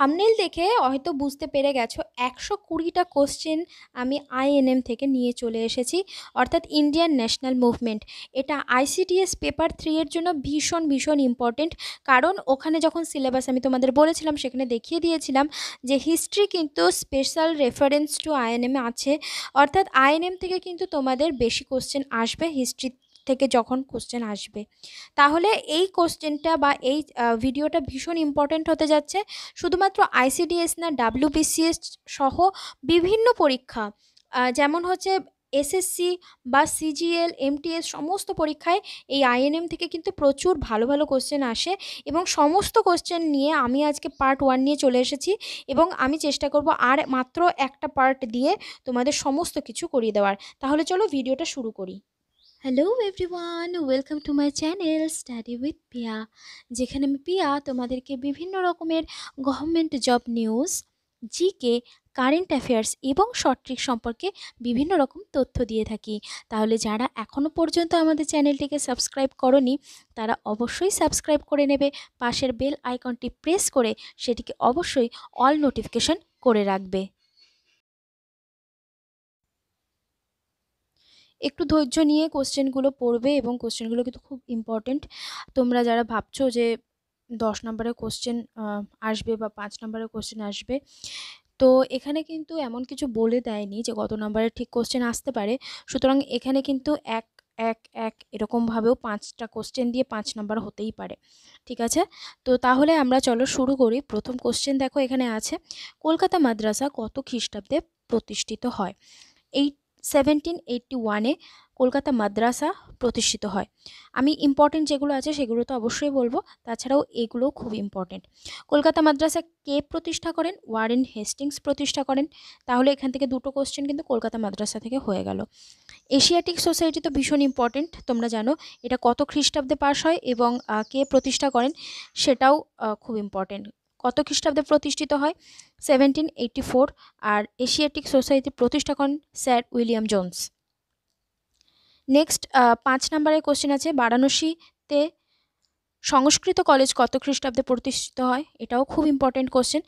thumbnail দেখে হয়তো বুঝতে পেরে গেছো একশো কুড়িটা কোশ্চেন আমি আইএনএম থেকে নিয়ে চলে এসেছি অর্থাৎ ইন্ডিয়ান ন্যাশনাল মুভমেন্ট এটা আইসিডিএস পেপার থ্রি এর জন্য ভীষণ ভীষণ ইম্পর্টেন্ট কারণ ওখানে যখন সিলেবাস আমি তোমাদের বলেছিলাম সেখানে দেখিয়ে দিয়েছিলাম যে হিস্ট্রি কিন্তু স্পেশাল রেফারেন্স টু আইএনএম আছে অর্থাৎ আইএনএম থেকে কিন্তু তোমাদের বেশি কোশ্চেন আসবে হিস্ট্রি থেকে যখন কোশ্চেন আসবে তাহলে এই কোশ্চেনটা বা এই ভিডিওটা ভীষণ ইম্পর্ট্যান্ট হতে যাচ্ছে শুধুমাত্র আইসিডিএস না ডাব্লিউবিসিএস সহ বিভিন্ন পরীক্ষা যেমন হচ্ছে এসএসসি বা সিজিএল এমটিএস সমস্ত পরীক্ষায় এই আইএনএম থেকে কিন্তু প্রচুর ভালো ভালো কোশ্চেন আসে এবং সমস্ত কোশ্চেন নিয়ে আমি আজকে পার্ট ওয়ান নিয়ে চলে এসেছি এবং আমি চেষ্টা করব আর মাত্র একটা পার্ট দিয়ে তোমাদের সমস্ত কিছু করিয়ে দেওয়ার তাহলে চলো ভিডিওটা শুরু করি hello everyone welcome to my channel study with Piya যেখানে আমি পিয়া তোমাদেরকে বিভিন্ন রকমের government job news GK current affairs এবং শর্ট ট্রিক সম্পর্কে বিভিন্ন রকম তথ্য দিয়ে থাকি তাহলে যারা এখনও পর্যন্ত আমাদের চ্যানেলটিকে সাবস্ক্রাইব করনি তারা অবশ্যই সাবস্ক্রাইব করে নেবে পাশের বেল আইকনটি প্রেস করে সেটিকে অবশ্যই অল নোটিফিকেশন করে রাখবে একটু ধৈর্য নিয়ে কোশ্চেনগুলো পড়বে এবং কোশ্চেনগুলো কিন্তু খুব ইম্পর্টেন্ট তোমরা যারা ভাবছো যে দশ নম্বরের কোশ্চেন আসবে বা পাঁচ নম্বরের কোশ্চেন আসবে তো এখানে কিন্তু এমন কিছু বলে দেয়নি যে কত নম্বরের ঠিক কোশ্চেন আসতে পারে সুতরাং এখানে কিন্তু এক এক এক এরকমভাবেও পাঁচটা কোশ্চেন দিয়ে পাঁচ নাম্বার হতেই পারে ঠিক আছে তো তাহলে আমরা চলো শুরু করি প্রথম কোশ্চেন দেখো এখানে আছে কলকাতা মাদ্রাসা কত খ্রিস্টাব্দে প্রতিষ্ঠিত হয় এই সেভেন্টিন এইটটি ওয়ানে কলকাতা মাদ্রাসা প্রতিষ্ঠিত হয় আমি ইম্পর্টেন্ট যেগুলো আছে সেগুলো তো অবশ্যই বলবো তাছাড়াও এগুলো খুব ইম্পর্টেন্ট কলকাতা মাদ্রাসা কে প্রতিষ্ঠা করেন ওয়ারেন হেস্টিংস প্রতিষ্ঠা করেন তাহলে এখান থেকে দুটো কোশ্চেন কিন্তু কলকাতা মাদ্রাসা থেকে হয়ে গেল এশিয়াটিক সোসাইটি তো ভীষণ ইম্পর্টেন্ট তোমরা জানো এটা কত খ্রিস্টাব্দে পাশ হয় এবং কে প্রতিষ্ঠা করেন সেটাও খুব ইম্পর্টেন্ট কত খ্রিস্টাব্দে প্রতিষ্ঠিত হয় সেভেন্টিন এইটটি ফোর আর এশিয়াটিক সোসাইটির প্রতিষ্ঠা করেন স্যার উইলিয়াম জোন্স নেক্সট পাঁচ নম্বরের কোশ্চেন আছে বারাণসীতে সংস্কৃত কলেজ কত খ্রিস্টাব্দে প্রতিষ্ঠিত হয় এটাও খুব ইম্পর্টেন্ট কোশ্চেন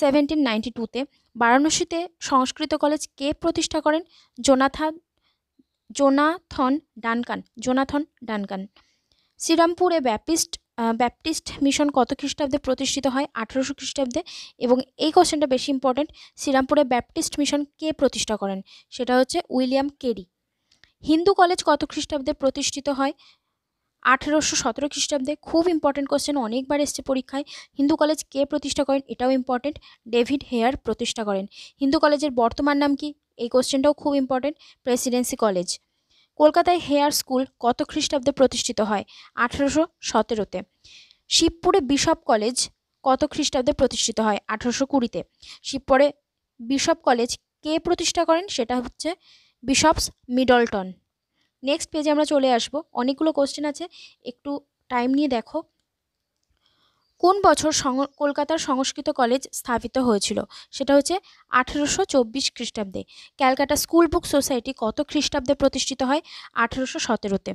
সেভেন্টিন নাইনটি টুতে বারাণসীতে সংস্কৃত কলেজ কে প্রতিষ্ঠা করেন জোনাথা জোনাথন ডানকান জোনাথন ডানকান শ্রীরামপুরে ব্যাপিস্ট ব্যাপটিস্ট মিশন কত খ্রিস্টাব্দে প্রতিষ্ঠিত হয় আঠেরোশো খ্রিস্টাব্দে এবং এই কোশ্চেনটা বেশি ইম্পর্টেন্ট শ্রীরামপুরে ব্যাপটিস্ট মিশন কে প্রতিষ্ঠা করেন সেটা হচ্ছে উইলিয়াম কেরি হিন্দু কলেজ কত খ্রিস্টাব্দে প্রতিষ্ঠিত হয় আঠেরোশো সতেরো খ্রিস্টাব্দে খুব ইম্পর্টেন্ট কোশ্চেন অনেকবার এসছে পরীক্ষায় হিন্দু কলেজ কে প্রতিষ্ঠা করেন এটাও ইম্পর্টেন্ট ডেভিড হেয়ার প্রতিষ্ঠা করেন হিন্দু কলেজের বর্তমান নাম কি এই কোশ্চেনটাও খুব ইম্পর্টেন্ট প্রেসিডেন্সি কলেজ কলকাতায় হেয়ার স্কুল কত খ্রিস্টাব্দে প্রতিষ্ঠিত হয় আঠেরোশো সতেরোতে শিবপুরে বিশপ কলেজ কত খ্রিস্টাব্দে প্রতিষ্ঠিত হয় আঠেরোশো কুড়িতে শিবপুরে বিশপ কলেজ কে প্রতিষ্ঠা করেন সেটা হচ্ছে বিশপস মিডলটন নেক্সট পেজে আমরা চলে আসব অনেকগুলো কোশ্চেন আছে একটু টাইম নিয়ে দেখো কোন বছর কলকাতার সংস্কৃত কলেজ স্থাপিত হয়েছিল সেটা হচ্ছে আঠেরোশো চব্বিশ খ্রিস্টাব্দে ক্যালকাটা স্কুল বুক সোসাইটি কত খ্রিস্টাব্দে প্রতিষ্ঠিত হয় আঠেরোশো সতেরোতে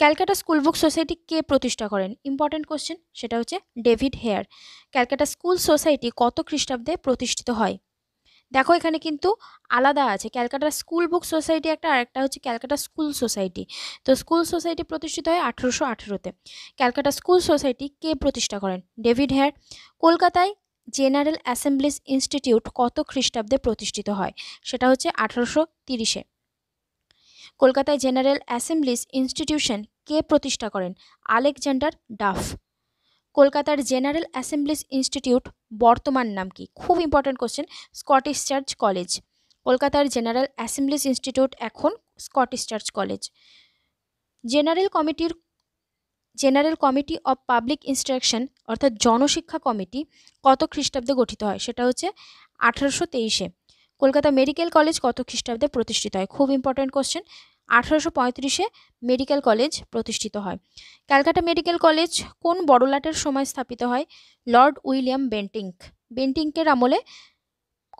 ক্যালকাটা স্কুল বুক সোসাইটি কে প্রতিষ্ঠা করেন ইম্পর্টেন্ট কোশ্চেন সেটা হচ্ছে David Hare Calcutta school society কত খ্রিস্টাব্দে প্রতিষ্ঠিত হয় দেখো এখানে কিন্তু আলাদা আছে ক্যালকাটা স্কুল বুক সোসাইটি একটা আর একটা হচ্ছে ক্যালকাটা স্কুল সোসাইটি তো স্কুল সোসাইটি প্রতিষ্ঠিত হয় আঠেরোশো আঠেরোতে ক্যালকাটা স্কুল সোসাইটি কে প্রতিষ্ঠা করেন ডেভিড হেয়ার কলকাতায় জেনারেল অ্যাসেম্বলিজ ইনস্টিটিউট কত খ্রিস্টাব্দে প্রতিষ্ঠিত হয় সেটা হচ্ছে আঠারোশো তিরিশে কলকাতায় জেনারেল অ্যাসেম্বলিজ ইনস্টিটিউশন কে প্রতিষ্ঠা করেন আলেকজান্ডার ডাফ কলকাতার জেনারেল অ্যাসেম্বলিজ ইনস্টিটিউট বর্তমান নাম কি খুব important question Scottish church college কলকাতার জেনারেল অ্যাসেম্বলিজ ইনস্টিটিউট এখন স্কটিশ চার্চ কলেজ জেনারেল কমিটির general committee of public instruction অর্থাৎ জনশিক্ষা কমিটি কত খ্রিস্টাব্দে গঠিত হয় সেটা হচ্ছে আঠারোশো তেইশে কলকাতা মেডিকেল কলেজ কত খ্রিস্টাব্দে প্রতিষ্ঠিত হয় খুব ইম্পর্ট্যান্ট কোশ্চেন আঠারোশো পঁয়ত্রিশে মেডিকেল কলেজ প্রতিষ্ঠিত হয় ক্যালকাটা মেডিকেল কলেজ কোন বড়লাটের সময় স্থাপিত হয় লর্ড উইলিয়াম বেন্টিঙ্ক বেন্টিংকের আমলে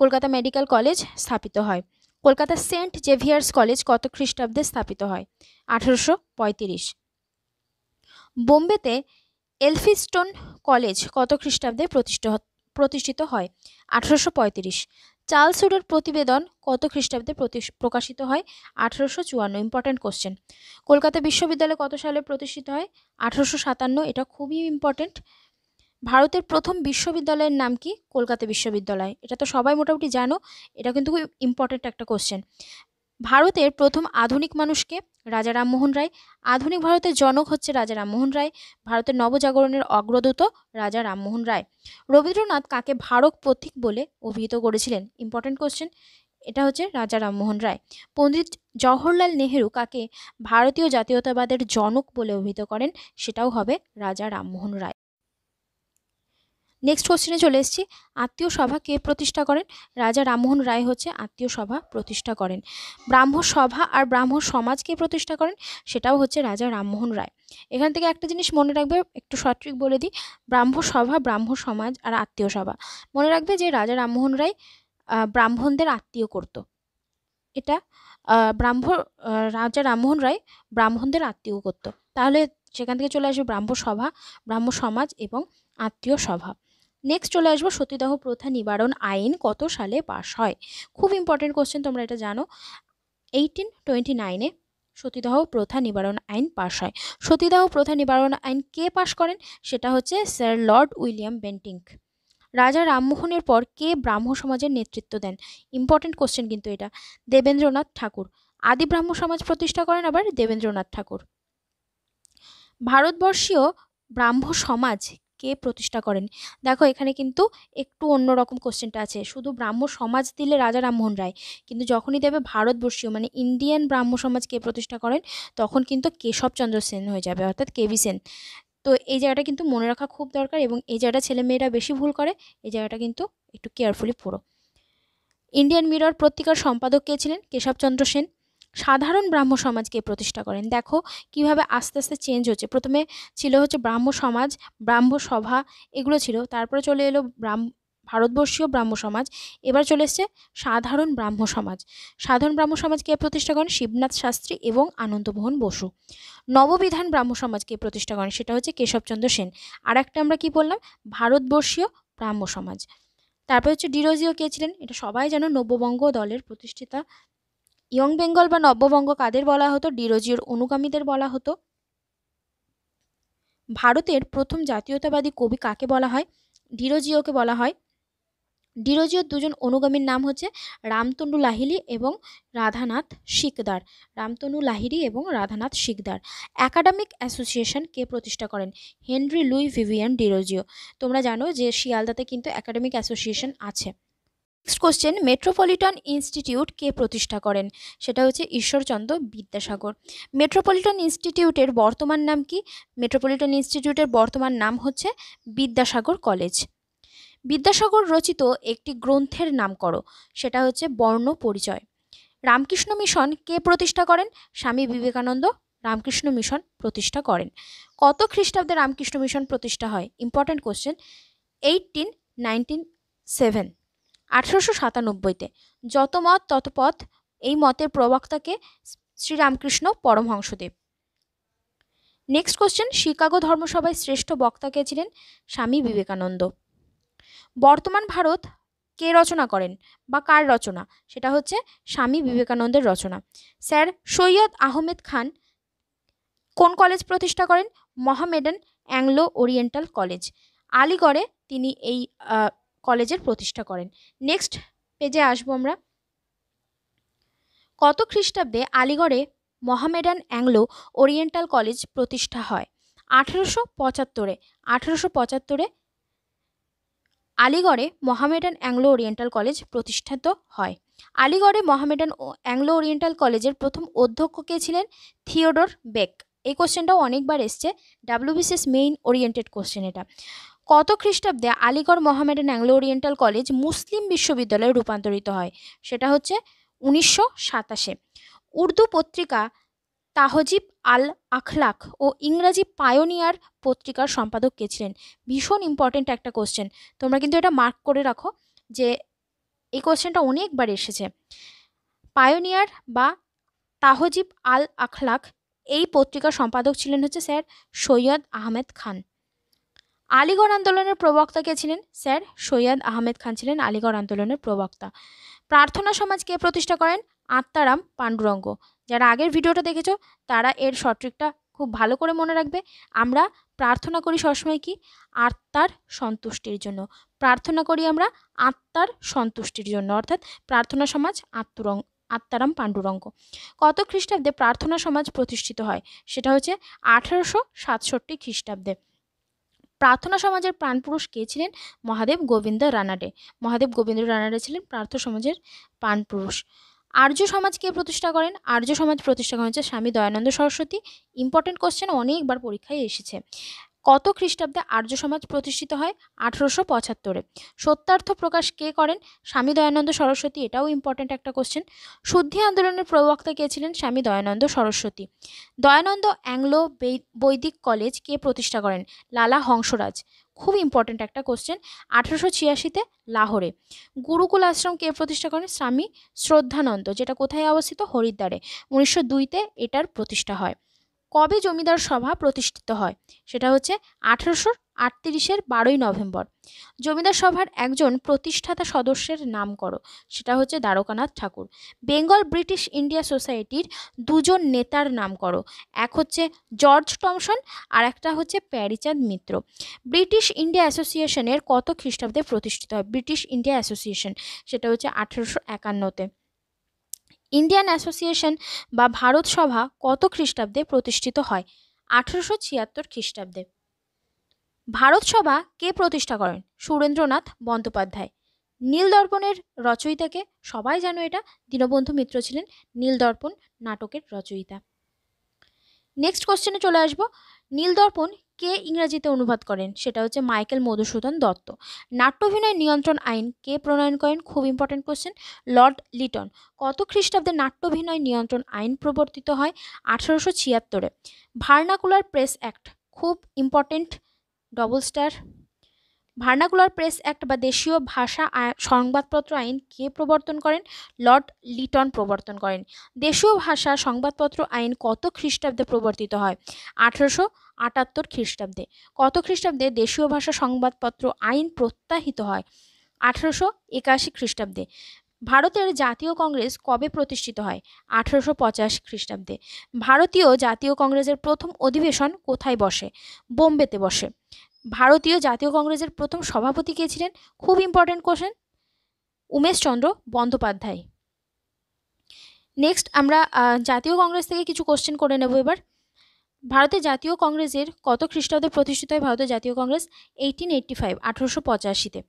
কলকাতা মেডিকেল কলেজ স্থাপিত হয় কলকাতা সেন্ট জেভিয়ার্স কলেজ কত খ্রিস্টাব্দে স্থাপিত হয় আঠারোশো পঁয়ত্রিশ বোম্বেতে এলফিস্টোন কলেজ কত খ্রিস্টাব্দে প্রতিষ্ঠিত প্রতিষ্ঠিত হয় আঠারোশো চার্লস উডের প্রতিবেদন কত খ্রিস্টাব্দে প্রকাশিত হয় আঠারোশো চুয়ান্ন ইম্পর্ট্যান্ট কোশ্চেন কলকাতা বিশ্ববিদ্যালয় কত সালে প্রতিষ্ঠিত হয় আঠারোশো সাতান্ন এটা খুবই ইম্পর্ট্যান্ট ভারতের প্রথম বিশ্ববিদ্যালয়ের নাম কি কলকাতা বিশ্ববিদ্যালয় এটা তো সবাই মোটামুটি জানো এটা কিন্তু খুব ইম্পর্ট্যান্ট একটা কোশ্চেন ভারতের প্রথম আধুনিক মানুষকে রাজা রামমোহন রায় আধুনিক ভারতের জনক হচ্ছে রাজা রামমোহন রায় ভারতের নবজাগরণের অগ্রদূত রাজা রামমোহন রায় রবীন্দ্রনাথ কাকে ভারত প্রতীক বলে অভিহিত করেছিলেন ইম্পর্টেন্ট কোশ্চেন এটা হচ্ছে রাজা রামমোহন রায় পণ্ডিত জওহরলাল নেহেরু কাকে ভারতীয় জাতীয়তাবাদের জনক বলে অভিহিত করেন সেটাও হবে রাজা রামমোহন রায় নেক্সট কোশ্চেনে চলে এসেছি আত্মীয় সভা কে প্রতিষ্ঠা করেন রাজা রামমোহন রায় হচ্ছে আত্মীয় সভা প্রতিষ্ঠা করেন ব্রাহ্ম সভা আর ব্রাহ্ম সমাজ কে প্রতিষ্ঠা করেন সেটাও হচ্ছে রাজা রামমোহন রায় এখান থেকে একটা জিনিস মনে রাখবে একটু সঠিক বলে দিই ব্রাহ্ম সভা ব্রাহ্ম সমাজ আর আত্মীয় সভা মনে রাখবে যে রাজা রামমোহন রায় ব্রাহ্মণদের আত্মীয় করত এটা ব্রাহ্ম রাজা রামমোহন রায় ব্রাহ্মণদের আত্মীয় করত তাহলে সেখান থেকে চলে আসবে ব্রাহ্ম সভা ব্রাহ্ম সমাজ এবং আত্মীয় সভা নেক্সট চলে আসবো সতীদাহ প্রথা নিবারণ আইন কত সালে পাশ হয় খুব ইম্পর্টেন্ট কোশ্চেন তোমরা এটা জানো এইটিন টোয়েন্টি নাইনে সতীদাহ প্রথা নিবারণ আইন পাশ হয় সতীদাহ প্রথা নিবারণ আইন কে পাশ করেন সেটা হচ্ছে স্যার লর্ড উইলিয়াম বেন্টিংক রাজা রামমোহনের পর কে ব্রাহ্ম সমাজের নেতৃত্ব দেন ইম্পর্টেন্ট কোশ্চেন কিন্তু এটা দেবেন্দ্রনাথ ঠাকুর আদি ব্রাহ্ম সমাজ প্রতিষ্ঠা করেন আবার দেবেন্দ্রনাথ ঠাকুর ভারতবর্ষীয় ব্রাহ্ম সমাজ কে প্রতিষ্ঠা করেন দেখো এখানে কিন্তু একটু অন্যরকম কোশ্চেনটা আছে শুধু ব্রাহ্ম সমাজ দিলে রাজা রামমোহন রায় কিন্তু যখনই দেবে ভারতবর্ষীয় মানে ইন্ডিয়ান ব্রাহ্ম সমাজ কে প্রতিষ্ঠা করেন তখন কিন্তু কেশবচন্দ্র সেন হয়ে যাবে অর্থাৎ কেভি সেন তো এই জায়গাটা কিন্তু মনে রাখা খুব দরকার এবং এই জায়গাটা ছেলে মেয়েরা বেশি ভুল করে এই জায়গাটা কিন্তু একটু কেয়ারফুলি পড়ো ইন্ডিয়ান মিরর পত্রিকার সম্পাদক কে ছিলেন কেশবচন্দ্র সেন সাধারণ ব্রাহ্ম সমাজকে প্রতিষ্ঠা করেন দেখো কিভাবে আস্তে আস্তে চেঞ্জ হচ্ছে প্রথমে ছিল হচ্ছে ব্রাহ্ম সমাজ ব্রাহ্ম সভা এগুলো ছিল তারপরে চলে এলো ব্রাহ্ম ভারতবর্ষীয় ব্রাহ্ম সমাজ এবার চলে এসছে সাধারণ ব্রাহ্ম সমাজ সাধারণ ব্রাহ্ম সমাজকে প্রতিষ্ঠা করেন শিবনাথ শাস্ত্রী এবং আনন্দমোহন বসু নববিধান ব্রাহ্ম সমাজকে প্রতিষ্ঠা করেন সেটা হচ্ছে কেশবচন্দ্র সেন আর একটা আমরা কি বললাম ভারতবর্ষীয় ব্রাহ্ম সমাজ তারপরে হচ্ছে ডিরোজিও কে ছিলেন এটা সবাই যেন নব্যবঙ্গ দলের প্রতিষ্ঠাতা ইয়ং বেঙ্গল বা নব্যবঙ্গ কাদের বলা হতো ডিরোজিওর অনুগামীদের বলা হতো ভারতের প্রথম জাতীয়তাবাদী কবি কাকে বলা হয় ডিরোজিওকে বলা হয় ডিরোজিওর দুজন অনুগামীর নাম হচ্ছে রামতনু লাহিলি এবং রাধানাথ শিকদার রামতনু লাহিরি এবং রাধানাথ শিকদার একাডেমিক অ্যাসোসিয়েশন কে প্রতিষ্ঠা করেন হেনরি লুই ভিভিয়ান ডিরোজিও তোমরা জানো যে শিয়ালদাতে কিন্তু একাডেমিক অ্যাসোসিয়েশন আছে নেক্সট কোশ্চেন মেট্রোপলিটন ইনস্টিটিউট কে প্রতিষ্ঠা করেন সেটা হচ্ছে ঈশ্বরচন্দ্র বিদ্যাসাগর মেট্রোপলিটন ইনস্টিটিউটের বর্তমান নাম কি মেট্রোপলিটন ইনস্টিটিউটের বর্তমান নাম হচ্ছে বিদ্যাসাগর কলেজ বিদ্যাসাগর রচিত একটি গ্রন্থের নাম করো সেটা হচ্ছে বর্ণ পরিচয় রামকৃষ্ণ মিশন কে প্রতিষ্ঠা করেন স্বামী বিবেকানন্দ রামকৃষ্ণ মিশন প্রতিষ্ঠা করেন কত খ্রিস্টাব্দে রামকৃষ্ণ মিশন প্রতিষ্ঠা হয় important question eighteen ninety seven আঠেরোশো সাতানব্বইতে যত মত তত পথ এই মতের প্রবক্তাকে Shri Ramakrishna Paramahamsadev next question Chicago ধর্মসভায় শ্রেষ্ঠ বক্তা কে ছিলেন স্বামী বিবেকানন্দ বর্তমান ভারত কে রচনা করেন বা কার রচনা সেটা হচ্ছে স্বামী বিবেকানন্দের রচনা স্যার সৈয়দ আহমেদ খান কোন কলেজ প্রতিষ্ঠা করেন মহামেডান অ্যাংলো ওরিয়েন্টাল কলেজ আলিগড়ে তিনি এই কলেজের প্রতিষ্ঠা করেন নেক্সট পেজে আসবো আমরা কত খ্রিস্টাব্দে আলিগড়ে মহামেডান অ্যাংলো ওরিয়েন্টাল কলেজ প্রতিষ্ঠা হয় আঠেরোশো পঁচাত্তরে আঠেরোশো পঁচাত্তরে আলিগড়ে মহামেডান অ্যাংলো ওরিয়েন্টাল কলেজ প্রতিষ্ঠিত হয় আলিগড়ে মহামেডান অ্যাংলো ওরিয়েন্টাল কলেজের প্রথম অধ্যক্ষ কে ছিলেন থিওডোর বেক এই কোশ্চেনটাও অনেকবার এসছে ডাব্লিউবিসিএস মেইন ওরিয়েন্টেড কোশ্চেন এটা কত খ্রিস্টাব্দে Aligarh Mohammedan Anglo oriental college Muslim বিশ্ববিদ্যালয়ে রূপান্তরিত হয় সেটা হচ্ছে উনিশশো সাতাশে উর্দু পত্রিকা তাহজিব আল আখলাক ও ইংরাজি পায়োনিয়ার পত্রিকার সম্পাদক কে ছিলেন ভীষণ ইম্পর্টেন্ট একটা কোশ্চেন তোমরা কিন্তু এটা মার্ক করে রাখো যে এই কোশ্চেনটা অনেকবার এসেছে পায়োনিয়ার বা তাহজিব আল আখলাক এই পত্রিকার সম্পাদক ছিলেন হচ্ছে স্যার সৈয়দ আহমেদ খান আলিগড় আন্দোলনের প্রবক্তা কে ছিলেন স্যার সৈয়দ আহমেদ খান ছিলেন আলিগড় আন্দোলনের প্রবক্তা প্রার্থনা সমাজ কে প্রতিষ্ঠা করেন আত্মারাম পাণ্ডুরঙ্গ যারা আগের ভিডিওটা দেখেছ তারা এর সঠিকটা খুব ভালো করে মনে রাখবে আমরা প্রার্থনা করি সবসময় কি আত্মার সন্তুষ্টির জন্য প্রার্থনা করি আমরা আত্মার সন্তুষ্টির জন্য অর্থাৎ প্রার্থনা সমাজ আত্মরঙ্গ আত্মারাম পাণ্ডুরঙ্গ কত খ্রিস্টাব্দে প্রার্থনা সমাজ প্রতিষ্ঠিত হয় সেটা হচ্ছে আঠেরোশো সাতষট্টি খ্রিস্টাব্দে প্রার্থনা সমাজের প্রাণপুরুষ কে ছিলেন মহাদেব গোবিন্দ রানাডে মহাদেব গোবিন্দ রানাডে ছিলেন প্রার্থনা সমাজের প্রাণপুরুষ আর্য সমাজ কে প্রতিষ্ঠা করেন আর্য সমাজ প্রতিষ্ঠা করেন হচ্ছে স্বামী দয়ানন্দ সরস্বতী ইম্পর্টেন্ট কোশ্চেন অনেকবার পরীক্ষায় এসেছে কত খ্রিস্টাব্দে আর্য সমাজ প্রতিষ্ঠিত হয় আঠেরোশো পঁচাত্তরে সত্যার্থ প্রকাশ কে করেন স্বামী দয়ানন্দ সরস্বতী এটাও ইম্পর্ট্যান্ট একটা কোশ্চেন শুদ্ধি আন্দোলনের প্রবক্তা কে ছিলেন স্বামী দয়ানন্দ সরস্বতী দয়ানন্দ অ্যাংলো বৈদিক কলেজ কে প্রতিষ্ঠা করেন লালা হংসরাজ খুব ইম্পর্ট্যান্ট একটা কোশ্চেন আঠেরোশো ছিয়াশিতে লাহোরে গুরুকুল আশ্রম কে প্রতিষ্ঠা করেন স্বামী শ্রদ্ধানন্দ যেটা কোথায় অবস্থিত হরিদ্বারে উনিশশো দুইতে এটার প্রতিষ্ঠা হয় কবে জমিদার সভা প্রতিষ্ঠিত হয় সেটা হচ্ছে আঠেরোশো আটত্রিশের বারোই নভেম্বর জমিদার সভার একজন প্রতিষ্ঠাতা সদস্যের নাম করো সেটা হচ্ছে Dwarkanath Tagore Bengal British India সোসাইটির দুজন নেতার নাম করো এক হচ্ছে জর্জ টমসন আর একটা হচ্ছে প্যারিচাঁদ মিত্র ব্রিটিশ ইন্ডিয়া অ্যাসোসিয়েশনের কত খ্রিস্টাব্দে প্রতিষ্ঠিত হয় ব্রিটিশ ইন্ডিয়া অ্যাসোসিয়েশন সেটা হচ্ছে আঠেরোশো একান্নতে ইন্ডিয়ান অ্যাসোসিয়েশন বা ভারত সভা কত খ্রিস্টাব্দে প্রতিষ্ঠিত হয় আঠেরোশো ছিয়াত্তর খ্রিস্টাব্দে ভারত সভা কে প্রতিষ্ঠা করেন সুরেন্দ্রনাথ বন্দ্যোপাধ্যায় নীলদর্পণের রচয়িতাকে সবাই জানো এটা দীনবন্ধু মিত্র ছিলেন নীলদর্পণ নাটকের রচয়িতা নেক্সট কোশ্চেনে চলে আসবো নীলদর্পণ কে ইংরাজিতে অনুবাদ করেন সেটা হচ্ছে মাইকেল মধুসূদন দত্ত নাট্যভিনয় নিয়ন্ত্রণ আইন কে প্রণয়ন করেন খুব ইম্পর্টেন্ট কোশ্চেন লর্ড লিটন কত খ্রিস্টাব্দে নাট্যভিনয় নিয়ন্ত্রণ আইন প্রবর্তিত হয় আঠারোশো ছিয়াত্তরে ভার্নাকুলার প্রেস অ্যাক্ট খুব important double star vernacular press act বা দেশীয় ভাষা সংবাদপত্র আইন কে প্রবর্তন করেন লর্ড লিটন প্রবর্তন করেন দেশীয় ভাষা সংবাদপত্র আইন কত খ্রিস্টাব্দে প্রবর্তিত হয় আঠেরোশো আটাত্তর খ্রিস্টাব্দে কত খ্রিস্টাব্দে দেশীয় ভাষা সংবাদপত্র আইন প্রত্যাহিত হয় আঠেরোশো একাশি খ্রিস্টাব্দে ভারতের জাতীয় কংগ্রেস কবে প্রতিষ্ঠিত হয় আঠারোশো পঁচাশি খ্রিস্টাব্দে ভারতীয় জাতীয় কংগ্রেসের প্রথম অধিবেশন কোথায় বসে বোম্বেতে বসে ভারতীয় জাতীয় কংগ্রেসের প্রথম সভাপতি কে ছিলেন খুব important question Umeshchandra Bandyopadhyay next আমরা জাতীয় কংগ্রেস থেকে কিছু কোশ্চেন করে নেব এবার ভারতের জাতীয় কংগ্রেসের কত খ্রিস্টাব্দে প্রতিষ্ঠিত হয় ভারতের জাতীয় কংগ্রেস এইটিন এইটটি ফাইভ আঠারোশো পঁচাশিতে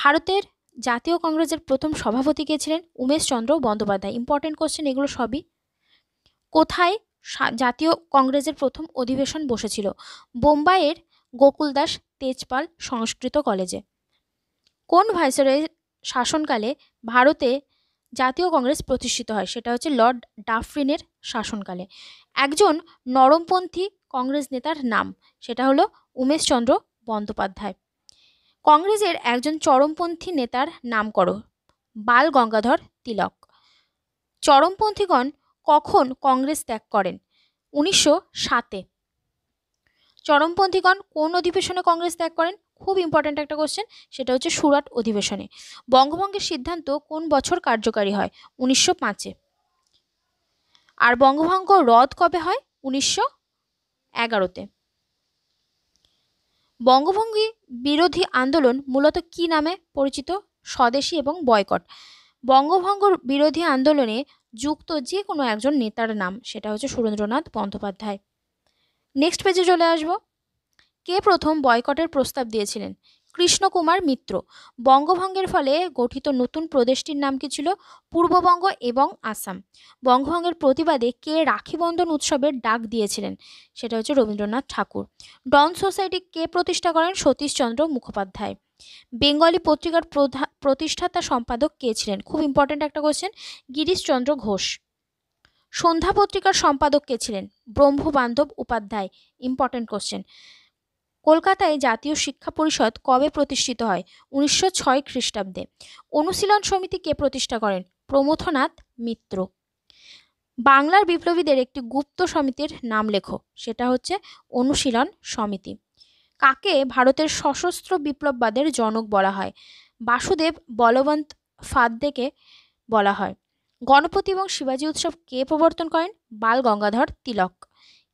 ভারতের জাতীয় কংগ্রেসের প্রথম সভাপতি কে ছিলেন উমেশচন্দ্র বন্দ্যোপাধ্যায় ইম্পর্টেন্ট কোশ্চেন এগুলো সবই কোথায় জাতীয় কংগ্রেসের প্রথম অধিবেশন বসেছিল বোম্বাইয়ের গোকুল দাস তেজপাল সংস্কৃত কলেজে কোন ভাইসরয়ের শাসনকালে ভারতে জাতীয় কংগ্রেস প্রতিষ্ঠিত হয় সেটা হচ্ছে লর্ড ডাফরিনের শাসনকালে একজন নরমপন্থী কংগ্রেস নেতার নাম সেটা হলো উমেশচন্দ্র বন্দ্যোপাধ্যায় কংগ্রেসের একজন চরমপন্থী নেতার নাম করো বাল গঙ্গাধর তিলক চরমপন্থীগণ কখন কংগ্রেস ত্যাগ করেন উনিশশো সাতে চরমপন্থীগণ কোন অধিবেশনে কংগ্রেস ত্যাগ করেন খুব ইম্পর্ট্যান্ট একটা কোশ্চেন সেটা হচ্ছে সুরাট অধিবেশনে বঙ্গভঙ্গের সিদ্ধান্ত কোন বছর কার্যকারী হয় উনিশশো পাঁচে আর বঙ্গভঙ্গ রদ কবে হয় উনিশশো এগারোতে বঙ্গভঙ্গি বিরোধী আন্দোলন মূলত কি নামে পরিচিত স্বদেশি এবং বয়কট বঙ্গভঙ্গ বিরোধী আন্দোলনে যুক্ত যে কোনো একজন নেতার নাম সেটা হচ্ছে সুরেন্দ্রনাথ বন্দ্যোপাধ্যায় নেক্সট পেজে চলে আসব কে প্রথম বয়কটের প্রস্তাব দিয়েছিলেন কৃষ্ণকুমার মিত্র বঙ্গভঙ্গের ফলে গঠিত নতুন প্রদেশটির নাম কি ছিল পূর্ববঙ্গ এবং আসাম বঙ্গভঙ্গের প্রতিবাদে কে রাখি বন্ধন উৎসবের ডাক দিয়েছিলেন সেটা হচ্ছে রবীন্দ্রনাথ ঠাকুর ডন সোসাইটি কে প্রতিষ্ঠা করেন সতীশচন্দ্র মুখোপাধ্যায় বেঙ্গলি পত্রিকার প্রধা প্রতিষ্ঠাতা সম্পাদক কে ছিলেন খুব ইম্পর্ট্যান্ট একটা কোয়েশ্চেন গিরিশচন্দ্র ঘোষ সন্ধ্যা পত্রিকার সম্পাদক কে ছিলেন ব্রহ্মবান্ধব উপাধ্যায় ইম্পর্টেন্ট কোশ্চেন কলকাতায় জাতীয় শিক্ষা পরিষদ কবে প্রতিষ্ঠিত হয় উনিশশো ছয় খ্রিস্টাব্দে অনুশীলন সমিতি কে প্রতিষ্ঠা করেন প্রমথনাথ মিত্র বাংলার বিপ্লবীদের একটি গুপ্ত সমিতির নাম লেখো সেটা হচ্ছে অনুশীলন সমিতি কাকে ভারতের সশস্ত্র বিপ্লববাদের জনক বলা হয় বাসুদেব বলবন্ত ফাদ্দেকে বলা হয় গণপতি এবং শিবাজি উৎসব কে প্রবর্তন করেন বাল গঙ্গাধর তিলক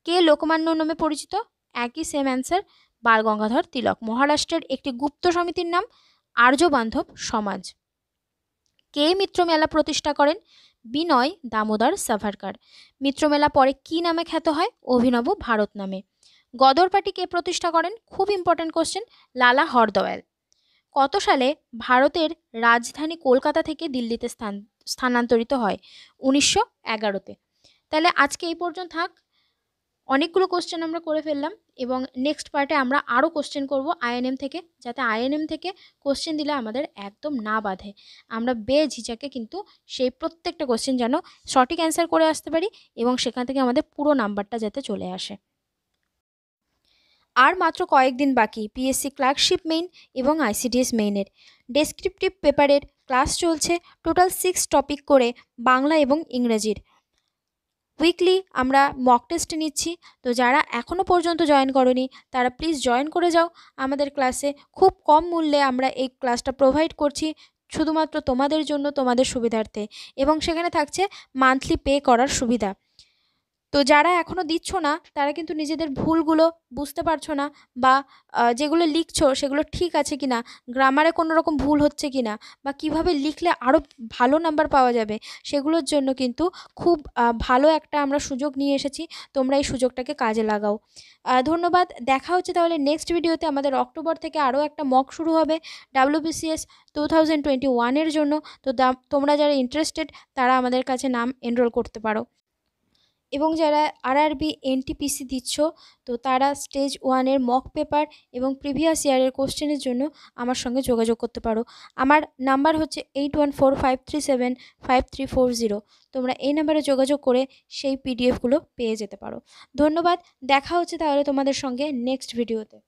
কে লোকমান্য নামে পরিচিত একই সেম অ্যান্সার বাল গঙ্গাধর তিলক মহারাষ্ট্রের একটি গুপ্ত সমিতির নাম আর্যবান্ধব সমাজ কে মিত্র মেলা প্রতিষ্ঠা করেন বিনয় দামোদর সাভারকার মিত্রমেলা পরে কি নামে খ্যাত হয় অভিনব ভারত নামে গদর পার্টি কে প্রতিষ্ঠা করেন খুব ইম্পর্ট্যান্ট কোশ্চেন লালা হরদয়াল কত সালে ভারতের রাজধানী কলকাতা থেকে দিল্লিতে স্থান স্থানান্তরিত হয় উনিশশো এগারোতে তাহলে আজকে এই পর্যন্ত থাক অনেকগুলো কোশ্চেন আমরা করে ফেললাম এবং নেক্সট পার্টে আমরা আরও কোশ্চেন করব আইএনএম থেকে যাতে আইএনএম থেকে কোশ্চেন দিলে আমাদের একদম না বাধে আমরা বেঝিঝাকে কিন্তু সেই প্রত্যেকটা কোশ্চেন যেন সঠিক অ্যান্সার করে আসতে পারি এবং সেখান থেকে আমাদের পুরো নাম্বারটা যাতে চলে আসে আর মাত্র কয়েকদিন বাকি পিএসসি ক্লার্কশিপ মেইন এবং আইসিডিএস মেইনের ডেসক্রিপটিভ পেপারের ক্লাস চলছে টোটাল সিক্স টপিক করে বাংলা এবং ইংরেজির উইকলি আমরা মক টেস্ট নিচ্ছি তো যারা এখনও পর্যন্ত জয়েন করনি তারা প্লিজ জয়েন করে যাও আমাদের ক্লাসে খুব কম মূল্যে আমরা এই ক্লাসটা প্রোভাইড করছি শুধুমাত্র তোমাদের জন্য তোমাদের সুবিধার্থে এবং সেখানে থাকছে মান্থলি পে করার সুবিধা তো যারা এখনও দিচ্ছ না তারা কিন্তু নিজেদের ভুলগুলো বুঝতে পারছো না বা যেগুলো লিখছো সেগুলো ঠিক আছে কি না গ্রামারে কোনো রকম ভুল হচ্ছে কি না বা কিভাবে লিখলে আরও ভালো নাম্বার পাওয়া যাবে সেগুলোর জন্য কিন্তু খুব ভালো একটা আমরা সুযোগ নিয়ে এসেছি তোমরা এই সুযোগটাকে কাজে লাগাও ধন্যবাদ দেখা হচ্ছে তাহলে নেক্সট ভিডিওতে আমাদের অক্টোবর থেকে আরও একটা মক শুরু হবে ডাব্লিউবিসিএস টু থাউজেন্ড টোয়েন্টি ওয়ানের জন্য তো তোমরা যারা ইন্টারেস্টেড তারা আমাদের কাছে নাম এনরোল করতে পারো এবং যারা আরআরবি এনটিপিসি দিচ্ছ তো তারা স্টেজ ওয়ানের মক পেপার এবং প্রিভিয়াস ইয়ারের কোশ্চেনের জন্য আমার সঙ্গে যোগাযোগ করতে পারো আমার নাম্বার হচ্ছে eight one four five three seven five three four zero তোমরা এই নাম্বারে যোগাযোগ করে সেই পিডিএফগুলো পেয়ে যেতে পারো ধন্যবাদ দেখা হচ্ছে তাহলে তোমাদের সঙ্গে নেক্সট ভিডিওতে